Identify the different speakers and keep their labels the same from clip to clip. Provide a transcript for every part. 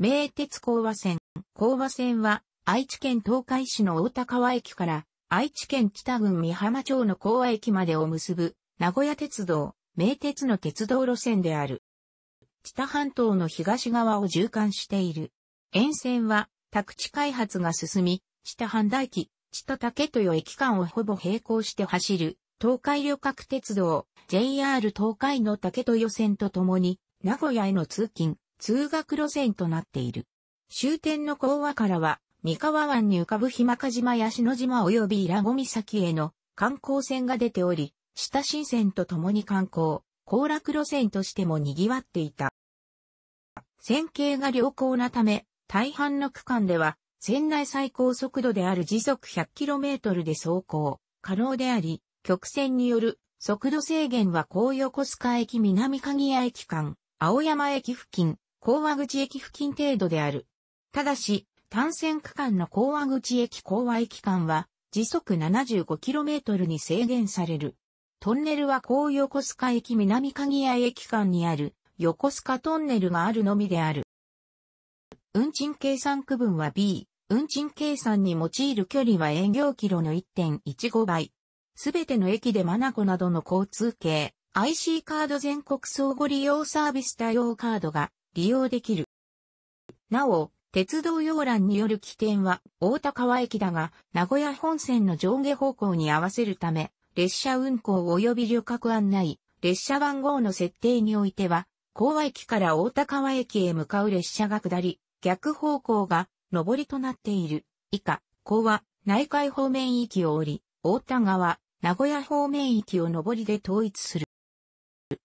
Speaker 1: 名鉄高和線。高和線は、愛知県東海市の大高和駅から、愛知県北郡美浜町の高和駅までを結ぶ、名古屋鉄道、名鉄の鉄道路線である。北半島の東側を縦貫している。沿線は、宅地開発が進み、北半大駅、知多竹豊駅間をほぼ並行して走る、東海旅客鉄道、JR 東海の竹豊線とともに、名古屋への通勤、通学路線となっている。終点の講和からは、三河湾に浮かぶ日間賀島や篠島及び伊良湖岬への観光船が出ており、下新線と共に観光、行楽路線としても賑わっていた。線形が良好なため、大半の区間では、船内最高速度である時速 100km で走行可能であり、曲線による速度制限は高横須賀駅南鍵谷駅間、青山駅付近、高和口駅付近程度である。ただし、単線区間の高和口駅高和駅間は、時速 75km に制限される。トンネルは高横須賀駅南鍵谷駅間にある、横須賀トンネルがあるのみである。運賃計算区分は B。運賃計算に用いる距離は営業キロの1.15倍。すべての駅でマナコなどの交通系、IC カード全国相互利用サービス対応カードが利用できる。なお、鉄道要欄による起点は大田川駅だが、名古屋本線の上下方向に合わせるため、列車運行及び旅客案内、列車番号の設定においては、高和駅から大田川駅へ向かう列車が下り、逆方向が上りとなっている。以下、高和、内海方面域を降り、大田川、名古屋方面域を上りで統一する。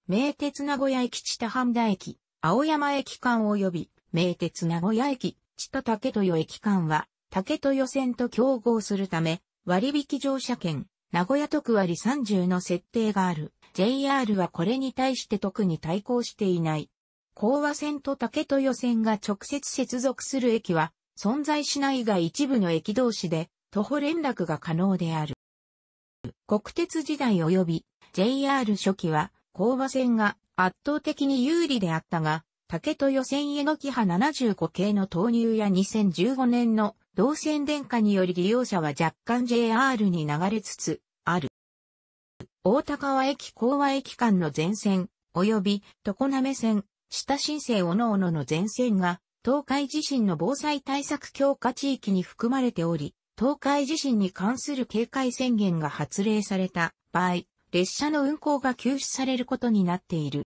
Speaker 1: 名鉄名古屋駅地田半田駅、青山駅間及び、名鉄名古屋駅、千田竹豊駅間は、竹豊線と競合するため、割引乗車券、名古屋特割30の設定がある。JR はこれに対して特に対抗していない。高和線と竹豊線が直接接続する駅は、存在しないが一部の駅同士で、徒歩連絡が可能である。国鉄時代及び JR 初期は、高和線が圧倒的に有利であったが、竹予選への榎葉75系の投入や2015年の動線電化により利用者は若干 JR に流れつつある。大高川駅高和駅間の全線、及び常滑線、下新生おのおのの全線が、東海地震の防災対策強化地域に含まれており、東海地震に関する警戒宣言が発令された場合、列車の運行が休止されることになっている。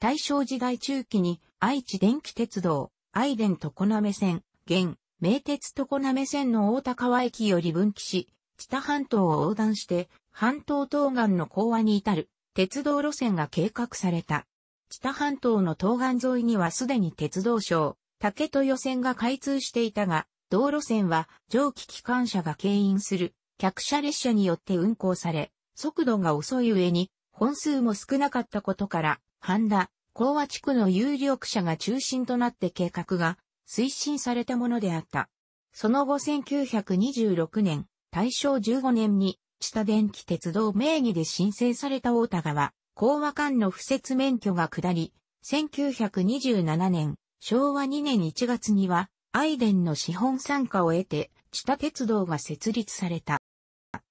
Speaker 1: 大正時代中期に愛知電気鉄道、愛電常滑線、現、名鉄常滑線の大高和駅より分岐し、知多半島を横断して、半島東岸の講和に至る鉄道路線が計画された。知多半島の東岸沿いにはすでに鉄道省、竹豊線が開通していたが、道路線は蒸気機関車が牽引する客車列車によって運行され、速度が遅い上に、本数も少なかったことから、半田、講和地区の有力者が中心となって計画が推進されたものであった。その後1926年、大正15年に、地多電気鉄道名義で申請された大田川、講和間の不設免許が下り、1927年、昭和2年1月には、アイデンの資本参加を得て、地下鉄道が設立された。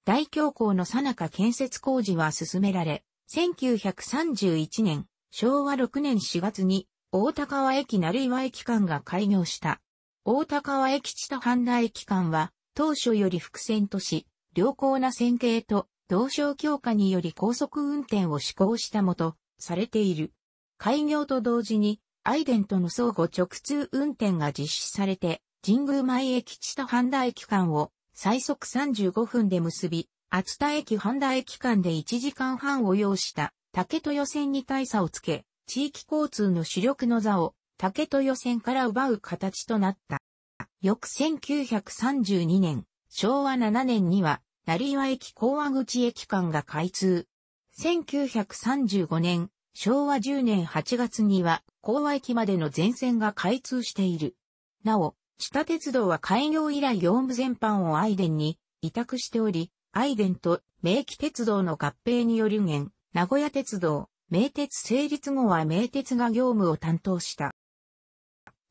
Speaker 1: 大恐慌の最中建設工事は進められ、1931年、昭和6年4月に、大高川駅成岩駅間が開業した。大高川駅地と半田駅間は、当初より伏線とし、良好な線形と、同床強化により高速運転を施行したもと、されている。開業と同時に、アイデンとの相互直通運転が実施されて、神宮前駅地と半田駅間を最速35分で結び、厚田駅半田駅間で1時間半を要した竹豊線に大差をつけ、地域交通の主力の座を竹豊線から奪う形となった。翌1932年、昭和7年には、成岩駅甲和口駅間が開通。1935年、昭和10年8月には、甲和駅までの全線が開通している。なお、地下鉄道は開業以来業務全般をアイデンに委託しており、アイデンと名機鉄道の合併による現、名古屋鉄道、名鉄成立後は名鉄が業務を担当した。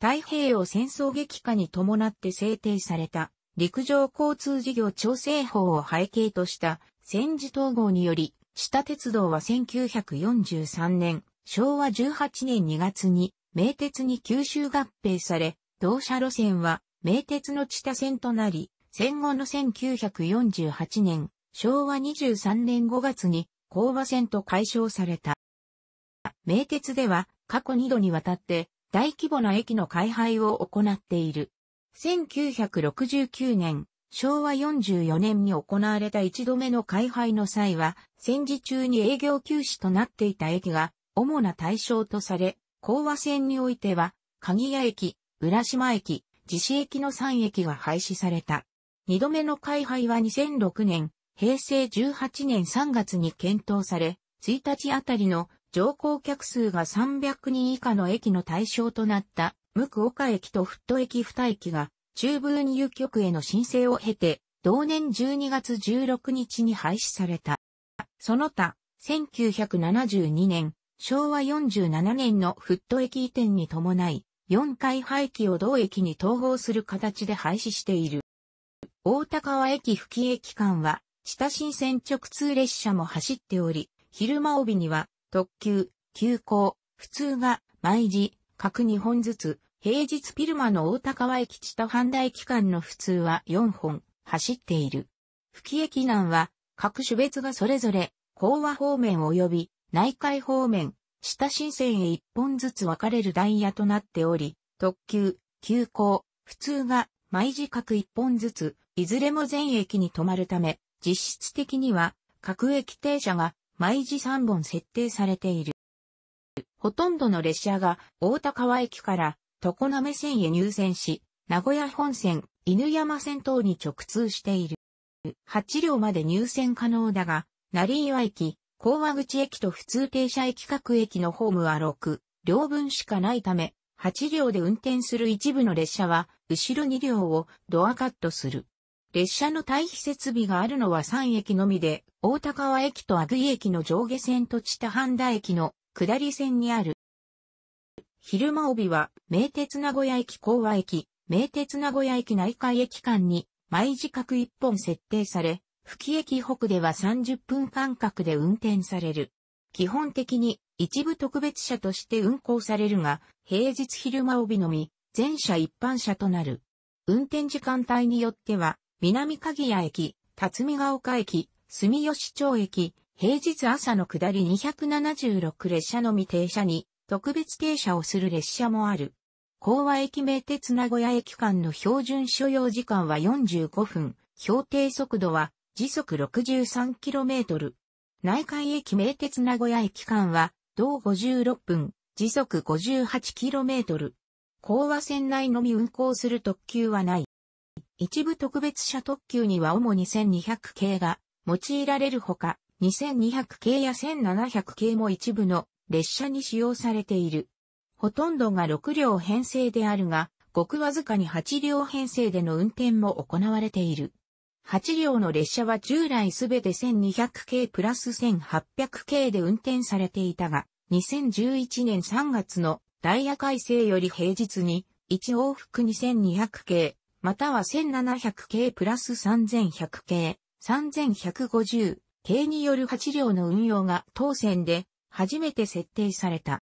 Speaker 1: 太平洋戦争激化に伴って制定された陸上交通事業調整法を背景とした戦時統合により、地下鉄道は1943年、昭和18年2月に名鉄に吸収合併され、同社路線は、名鉄の地下線となり、戦後の1948年、昭和23年5月に、工場線と解消された。名鉄では、過去2度にわたって、大規模な駅の開廃を行っている。1969年、昭和44年に行われた一度目の開廃の際は、戦時中に営業休止となっていた駅が、主な対象とされ、講和線においては、鍵谷駅、浦島駅、自治駅の3駅が廃止された。2度目の開廃は2006年、平成18年3月に検討され、1日あたりの乗降客数が300人以下の駅の対象となった、無垢岡駅とフット駅2駅が、中部運輸局への申請を経て、同年12月16日に廃止された。その他、1972年、昭和47年のフット駅移転に伴い、4回廃棄を同駅に統合する形で廃止している。大高川駅吹近駅間は、下新線直通列車も走っており、昼間帯には、特急、急行、普通が、毎時、各2本ずつ、平日昼間の大高川駅下半大駅間の普通は4本、走っている。吹近駅南は、各種別がそれぞれ、港和方面及び、内海方面、下新線へ一本ずつ分かれるダイヤとなっており、特急、急行、普通が毎時各一本ずつ、いずれも全駅に止まるため、実質的には各駅停車が毎時三本設定されている。ほとんどの列車が大田川駅から常滑線へ入線し、名古屋本線、犬山線等に直通している。8両まで入線可能だが、成岩駅、高和口駅と普通停車駅各駅のホームは6、両分しかないため、8両で運転する一部の列車は、後ろ2両をドアカットする。列車の退避設備があるのは3駅のみで、大高和駅と阿久井駅の上下線と千田半田駅の下り線にある。昼間帯は、名鉄名古屋駅高和駅、名鉄名古屋駅内海駅間に、毎時各1本設定され、吹き駅北では30分間隔で運転される。基本的に一部特別車として運行されるが、平日昼間帯のみ、全車一般車となる。運転時間帯によっては、南鍵谷駅、辰巳ヶ丘駅、住吉町駅、平日朝の下り276列車のみ停車に、特別停車をする列車もある。甲和駅名鉄名古屋駅間の標準所要時間は45分、標定速度は時速 63km。内海駅名鉄名古屋駅間は、同56分、時速 58km。高和線内のみ運行する特急はない。一部特別車特急には主に1200系が用いられるほか、2200系や1700系も一部の列車に使用されている。ほとんどが6両編成であるが、ごくわずかに8両編成での運転も行われている。8両の列車は従来すべて1200系プラス1800系で運転されていたが、2011年3月のダイヤ改正より平日に1往復2200系、または1700系プラス3100系、3150系による8両の運用が当選で初めて設定された。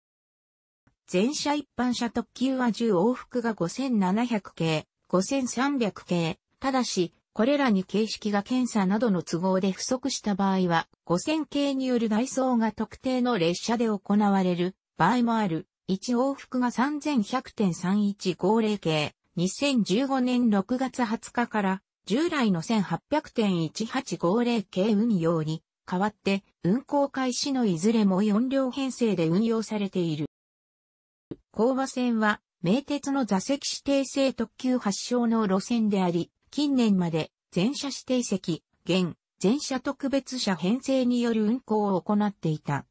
Speaker 1: 全車一般車特急は10往復が5700系、5300系、ただし、これらに形式が検査などの都合で不足した場合は、5000系による外装が特定の列車で行われる場合もある。1往復が3100.3150系、2015年6月20日から従来の1800.1850系運用に代わって運行開始のいずれも4両編成で運用されている。高和線は名鉄の座席指定制特急発祥の路線であり、近年まで全車指定席、現、全車特別車編成による運行を行っていた。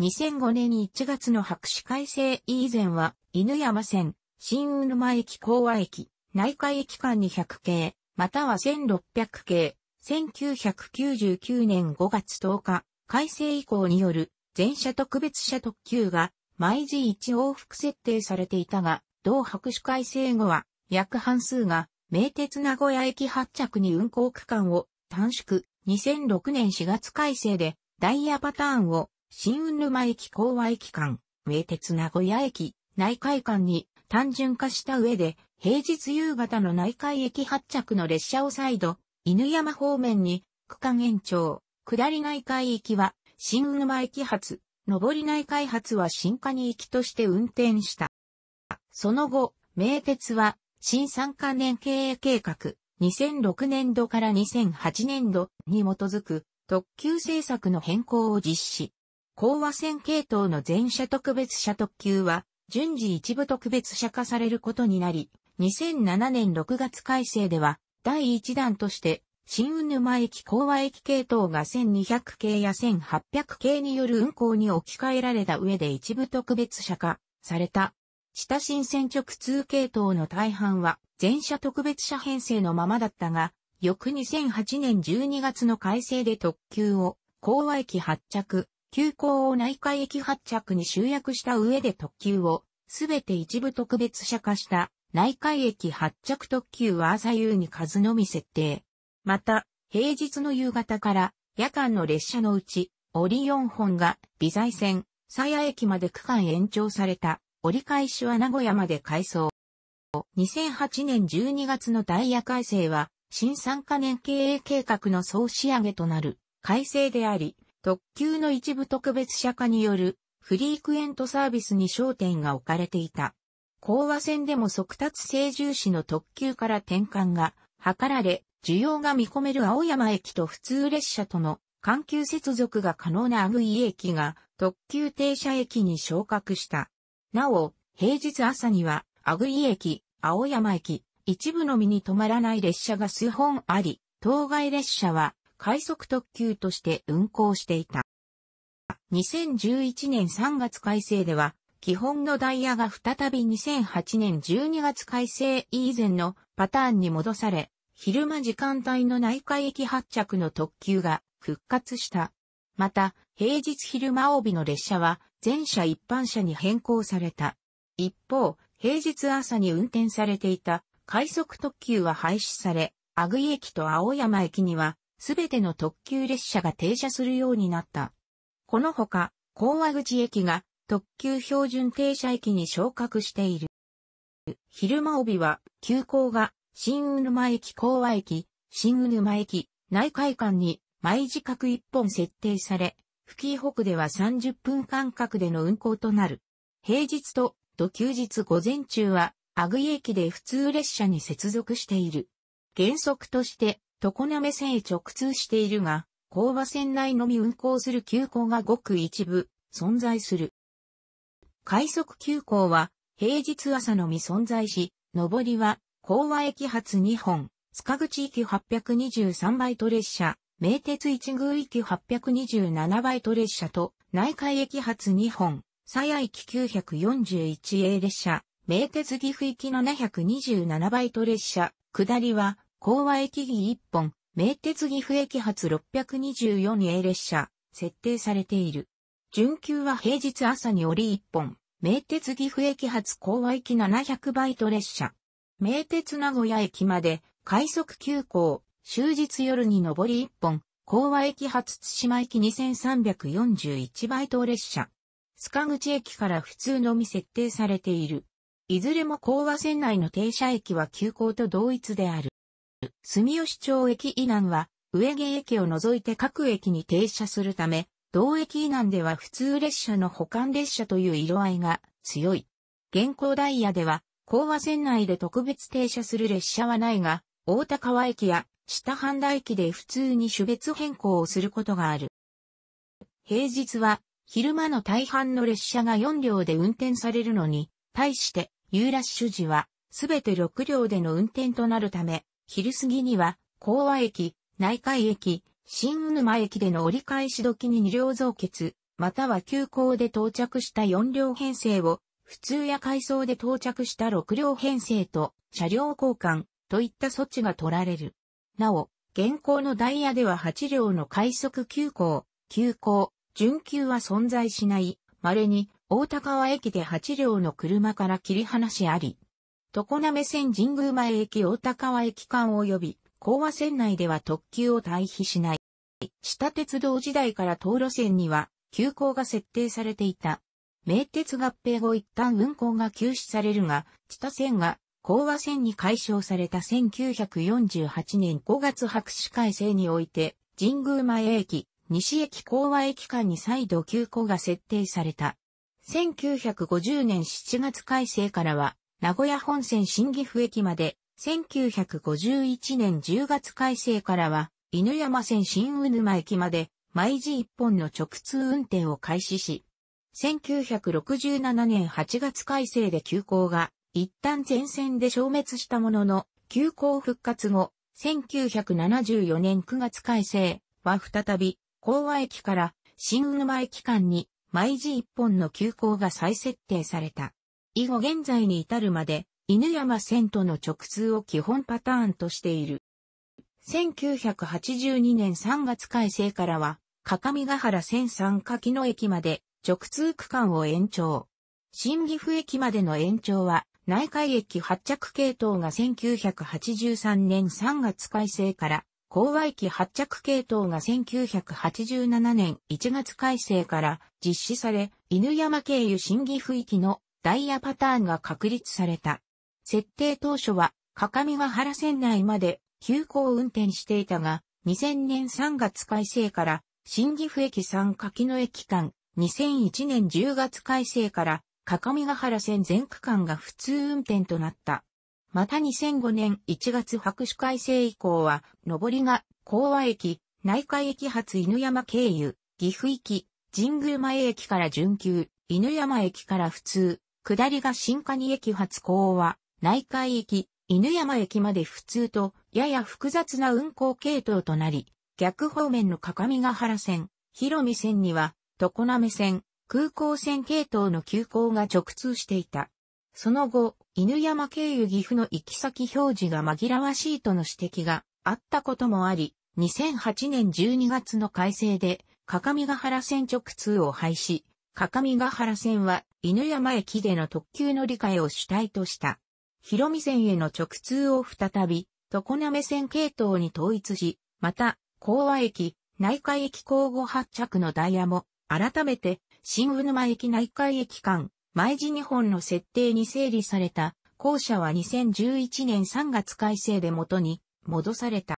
Speaker 1: 2005年1月の白紙改正以前は、犬山線、新沼駅高和駅、内海駅間に100系、または1600系、1999年5月10日、改正以降による、全車特別車特急が、毎時1往復設定されていたが、同白紙改正後は、約半数が、名鉄名古屋駅発着に運行区間を短縮、2006年4月改正でダイヤパターンを新雲沼駅港和駅間、名鉄名古屋駅内海間に単純化した上で平日夕方の内海駅発着の列車を再度、犬山方面に区間延長、下り内海駅は新雲沼駅発、上り内海発は新化に行きとして運転した。その後、名鉄は新三加年経営計画、2006年度から2008年度に基づく特急政策の変更を実施。高和線系統の全車特別車特急は、順次一部特別車化されることになり、2007年6月改正では、第1弾として、新沼駅高和駅系統が1200系や1800系による運行に置き換えられた上で一部特別車化された下新線直通系統の大半は全車特別車編成のままだったが、翌2008年12月の改正で特急を港和駅発着、急行を内海駅発着に集約した上で特急をすべて一部特別車化した内海駅発着特急は朝夕に数のみ設定。また、平日の夕方から夜間の列車のうち折り4本が微財線、鞘駅まで区間延長された。折り返しは名古屋まで改装。2008年12月のダイヤ改正は、新参加年経営計画の総仕上げとなる改正であり、特急の一部特別車化によるフリークエントサービスに焦点が置かれていた。高和線でも速達性重視の特急から転換が図られ、需要が見込める青山駅と普通列車との環球接続が可能なアグイ駅が特急停車駅に昇格した。なお、平日朝には、阿久井駅、青山駅、一部のみに止まらない列車が数本あり、当該列車は快速特急として運行していた。2011年3月改正では、基本のダイヤが再び2008年12月改正以前のパターンに戻され、昼間時間帯の内海駅発着の特急が復活した。また、平日昼間帯の列車は全車一般車に変更された。一方、平日朝に運転されていた快速特急は廃止され、阿久井駅と青山駅には、すべての特急列車が停車するようになった。このほか、高和口駅が特急標準停車駅に昇格している。昼間帯は、急行が新沼駅高和駅、新沼駅、内海間に毎時各1本設定され、吹き北では30分間隔での運行となる。平日と土休日午前中は、アグイ駅で普通列車に接続している。原則として、常滑線へ直通しているが、工場線内のみ運行する急行がごく一部、存在する。快速急行は、平日朝のみ存在し、上りは、工和駅発2本、塚口駅823イト列車、名鉄一宮駅827バイト列車と内海駅発2本、鞘谷駅 941A 列車、名鉄岐阜行き727バイト列車、下りは、高和駅儀1本、名鉄岐阜駅発 624A 列車、設定されている。準急は平日朝に降り1本、名鉄岐阜駅発高和駅700バイト列車。名鉄名古屋駅まで、快速急行、終日夜に上り1本、高和駅発津島駅2341倍ト列車。須賀口駅から普通のみ設定されている。いずれも高和線内の停車駅は急行と同一である。住吉町駅以南は、上下駅を除いて各駅に停車するため、同駅以南では普通列車の保管列車という色合いが強い。現行ダイヤでは、高和線内で特別停車する列車はないが、大田川駅や下半田駅で普通に種別変更をすることがある。平日は昼間の大半の列車が4両で運転されるのに、対してユーラッシュ時はすべて6両での運転となるため、昼過ぎには高和駅、内海駅、新沼駅での折り返し時に2両増結、または急行で到着した4両編成を、普通や回送で到着した6両編成と車両交換といった措置が取られる。なお、現行のダイヤでは8両の快速急行、急行、準急は存在しない、稀に大高川駅で8両の車から切り離しあり、常滑線神宮前駅大高川駅間及び、高和線内では特急を退避しない。下鉄道時代から東路線には、急行が設定されていた。名鉄合併後一旦運行が休止されるが、地下線が講和戦に解消された1948年5月白紙改正において、神宮前駅、西駅講和駅間に再度休校が設定された。1950年7月改正からは、名古屋本線新岐阜駅まで、1951年10月改正からは、犬山線新宇沼駅まで、毎時一本の直通運転を開始し、1967年8月改正で休校が一旦前線で消滅したものの、休校復活後、1974年9月改正は再び、講和駅から新沼駅間に毎時一本の急行が再設定された。以後現在に至るまで、犬山線との直通を基本パターンとしている。1982年3月改正からは、各ヶ原線三柿野駅まで直通区間を延長。新岐阜駅までの延長は、内海駅発着系統が1983年3月改正から、郊外駅発着系統が1987年1月改正から実施され、犬山経由新岐府域のダイヤパターンが確立された。設定当初は、かかみ原線内まで急行運転していたが、2000年3月改正から、新岐阜駅3柿野駅間、2001年10月改正から、各務原線全区間が普通運転となった。また2005年1月白紙改正以降は、上りが、甲和駅、内海駅発犬山経由、岐阜駅、神宮前駅から準急、犬山駅から普通、下りが新蟹駅発甲和、内海駅、犬山駅まで普通と、やや複雑な運行系統となり、逆方面の各務原線、広見線には、常滑線、空港線系統の急行が直通していた。その後、犬山経由岐阜の行き先表示が紛らわしいとの指摘があったこともあり、2008年12月の改正で、鏡ヶ原線直通を廃止、鏡ヶ原線は犬山駅での特急の理解を主体とした。広見線への直通を再び、常滑線系統に統一し、また、甲和駅、内海駅交互発着のダイヤも、改めて、新宇沼駅内海駅間、毎時日本の設定に整理された、校舎は2011年3月改正で元に戻された。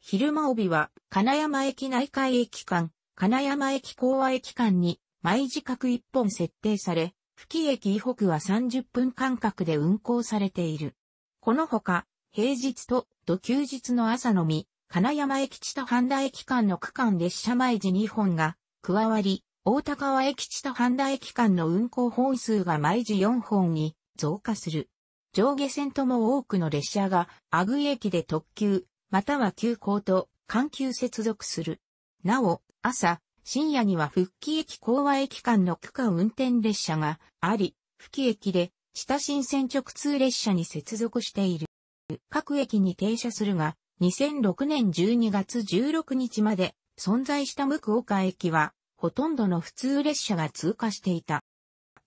Speaker 1: 昼間帯は、金山駅内海駅間、金山駅港和駅間に、毎時各1本設定され、吹き駅以北は30分間隔で運行されている。このほか、平日と土休日の朝のみ、金山駅地と半田駅間の区間列車毎時2本が加わり、大高は駅地と半田駅間の運行本数が毎時4本に増加する。上下線とも多くの列車が、阿久駅で特急、または急行と緩急接続する。なお、朝、深夜には復帰駅講和駅間の区間運転列車があり、復帰駅で、下新線直通列車に接続している。各駅に停車するが、2006年12月16日まで存在した向岡駅は、ほとんどの普通列車が通過していた。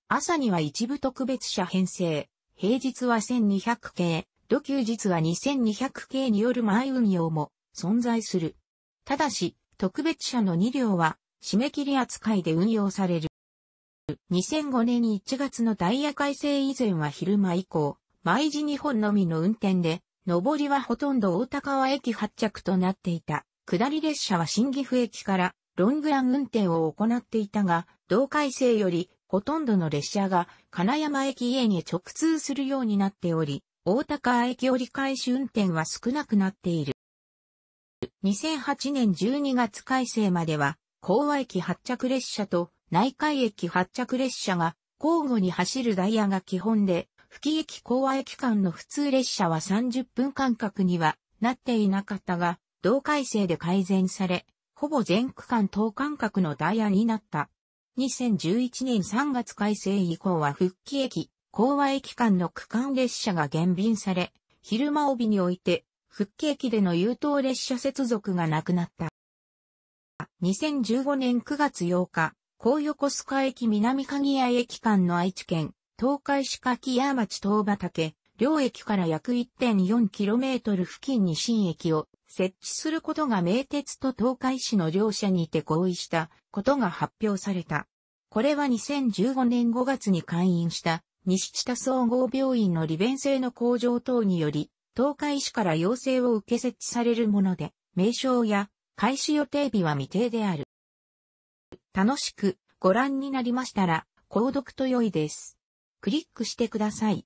Speaker 1: 朝には一部特別車編成、平日は1200系、土休日は2200系による前運用も存在する。ただし、特別車の2両は締め切り扱いで運用される。2005年1月のダイヤ改正以前は昼間以降、毎時日本のみの運転で、上りはほとんど大高川駅発着となっていた。下り列車は新岐阜駅からロングラン運転を行っていたが、同改正よりほとんどの列車が金山駅家に直通するようになっており、大高駅折り返し運転は少なくなっている。2008年12月改正までは、高和駅発着列車と内海駅発着列車が交互に走るダイヤが基本で、吹駅高和駅間の普通列車は30分間隔にはなっていなかったが、同改正で改善され、ほぼ全区間等間隔のダイヤになった。2011年3月改正以降は復帰駅、港和駅間の区間列車が減便され、昼間帯において、復帰駅での優等列車接続がなくなった。2015年9月8日、高横須賀駅南鍵屋駅間の愛知県、東海市柿屋町東畑、両駅から約 1.4km 付近に新駅を設置することが名鉄と東海市の両者にて合意したことが発表された。これは2015年5月に開院した西千田総合病院の利便性の向上等により、東海市から要請を受け設置されるもので、名称や開始予定日は未定である。楽しくご覧になりましたら、購読と良いです。クリックしてください。